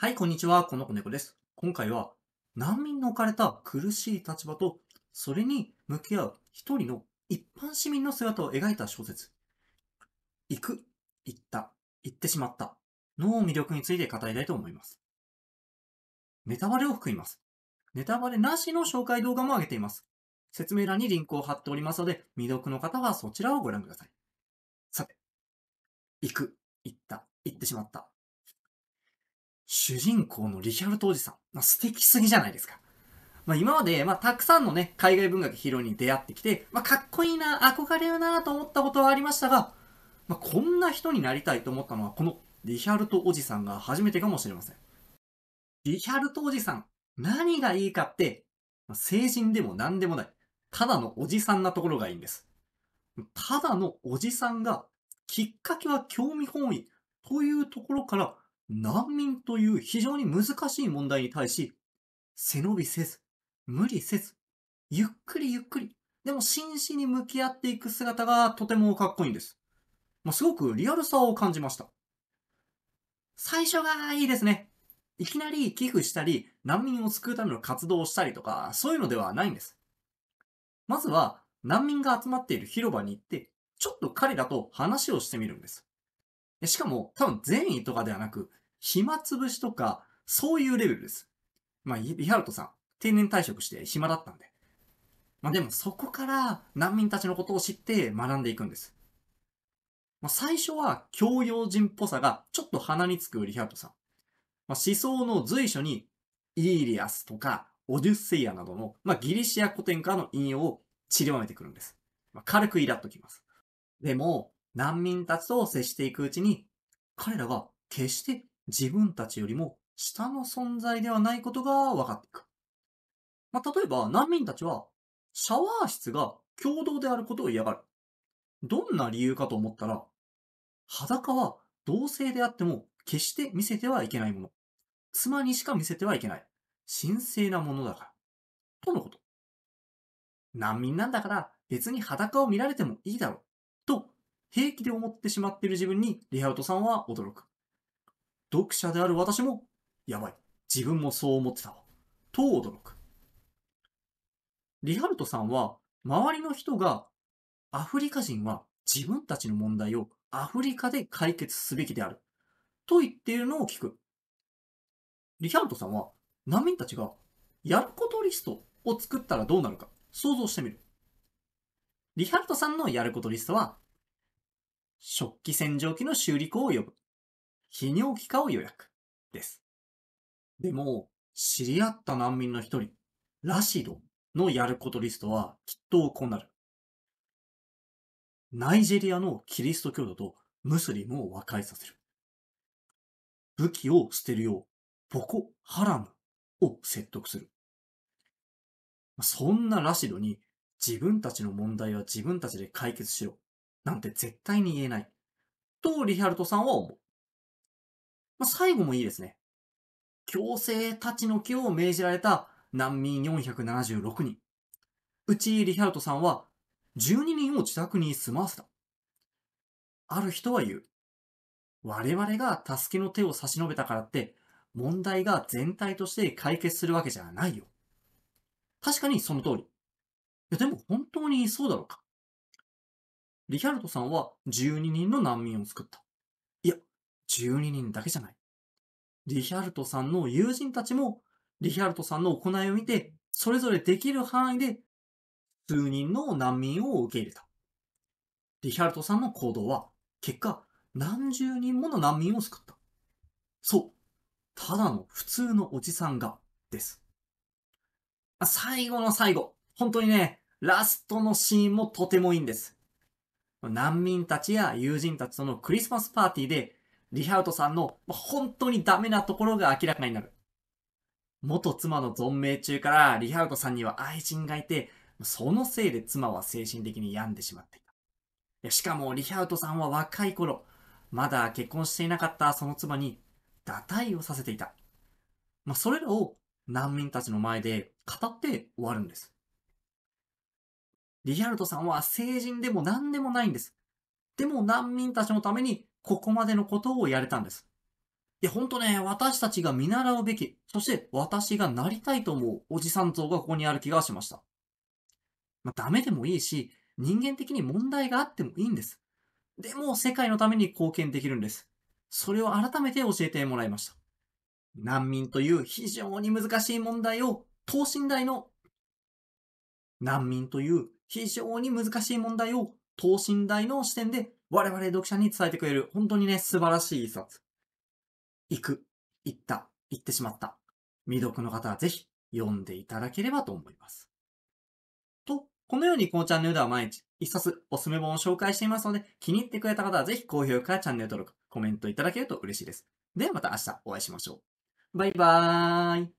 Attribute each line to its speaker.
Speaker 1: はい、こんにちは。この子猫です。今回は、難民の置かれた苦しい立場と、それに向き合う一人の一般市民の姿を描いた小説、行く、行った、行ってしまったの魅力について語りたいと思います。ネタバレを含みます。ネタバレなしの紹介動画も上げています。説明欄にリンクを貼っておりますので、未読の方はそちらをご覧ください。さて、行く、行った、行ってしまった主人公のリヒャルトおじさん。まあ、素敵すぎじゃないですか。まあ、今まで、まあ、たくさんのね、海外文学ヒーローに出会ってきて、まあ、かっこいいな、憧れるなと思ったことはありましたが、まあ、こんな人になりたいと思ったのは、このリヒャルトおじさんが初めてかもしれません。リヒャルトおじさん、何がいいかって、まあ、成人でも何でもない。ただのおじさんなところがいいんです。ただのおじさんが、きっかけは興味本位というところから、難民という非常に難しい問題に対し、背伸びせず、無理せず、ゆっくりゆっくり、でも真摯に向き合っていく姿がとてもかっこいいんです。まあ、すごくリアルさを感じました。最初がいいですね。いきなり寄付したり、難民を救うための活動をしたりとか、そういうのではないんです。まずは、難民が集まっている広場に行って、ちょっと彼らと話をしてみるんです。しかも、多分善意とかではなく、暇つぶしとか、そういうレベルです。まあ、リハルトさん、定年退職して暇だったんで。まあでもそこから難民たちのことを知って学んでいくんです。まあ、最初は教養人っぽさがちょっと鼻につくリハルトさん。まあ、思想の随所にイーリアスとかオデュッセイアなどの、まあ、ギリシア古典からの引用を散りばめてくるんです。まあ、軽くイラっときます。でも、難民たちと接していくうちに、彼らが決して自分たちよりも下の存在ではないことが分かっていく。まあ、例えば、難民たちは、シャワー室が共同であることを嫌がる。どんな理由かと思ったら、裸は同性であっても決して見せてはいけないもの。妻にしか見せてはいけない。神聖なものだから。とのこと。難民なんだから別に裸を見られてもいいだろう。平気で思ってしまっている自分にリハアウトさんは驚く。読者である私も、やばい。自分もそう思ってたわ。と驚く。リハルトさんは、周りの人が、アフリカ人は自分たちの問題をアフリカで解決すべきである。と言っているのを聞く。リハルトさんは、難民たちが、やることリストを作ったらどうなるか、想像してみる。リハルトさんのやることリストは、食器洗浄機の修理工を呼ぶ。泌尿器科を予約。です。でも、知り合った難民の一人、ラシドのやることリストはきっとこうなる。ナイジェリアのキリスト教徒とムスリムを和解させる。武器を捨てるよう、ボコ・ハラムを説得する。そんなラシドに自分たちの問題は自分たちで解決しろなんて絶対に言えない。と、リヒャルトさんは思う。まあ、最後もいいですね。強制立ち退きを命じられた難民476人。うちリヒャルトさんは12人を自宅に住まわせた。ある人は言う。我々が助けの手を差し伸べたからって、問題が全体として解決するわけじゃないよ。確かにその通り。いやでも本当にそうだろうか。リヒャルトさんは12人の難民を作った。いや、12人だけじゃない。リヒャルトさんの友人たちも、リヒャルトさんの行いを見て、それぞれできる範囲で、数人の難民を受け入れた。リヒャルトさんの行動は、結果、何十人もの難民を救った。そう。ただの普通のおじさんが、です。最後の最後、本当にね、ラストのシーンもとてもいいんです。難民たちや友人たちとのクリスマスパーティーで、リハウトさんの本当にダメなところが明らかになる。元妻の存命中からリハウトさんには愛人がいて、そのせいで妻は精神的に病んでしまっていた。しかもリハウトさんは若い頃、まだ結婚していなかったその妻に堕胎をさせていた。それらを難民たちの前で語って終わるんです。リヒャルトさんは成人でも何でもないんです。でも難民たちのためにここまでのことをやれたんです。いや、ほんとね、私たちが見習うべき、そして私がなりたいと思うおじさん像がここにある気がしました。まあ、ダメでもいいし、人間的に問題があってもいいんです。でも世界のために貢献できるんです。それを改めて教えてもらいました。難民という非常に難しい問題を等身大の難民という非常に難しい問題を等身大の視点で我々読者に伝えてくれる、本当にね、素晴らしい一冊。行く、行った、行ってしまった。未読の方はぜひ読んでいただければと思います。と、このようにこのチャンネルでは毎日一冊おすすめ本を紹介していますので、気に入ってくれた方はぜひ高評価やチャンネル登録、コメントいただけると嬉しいです。ではまた明日お会いしましょう。バイバーイ。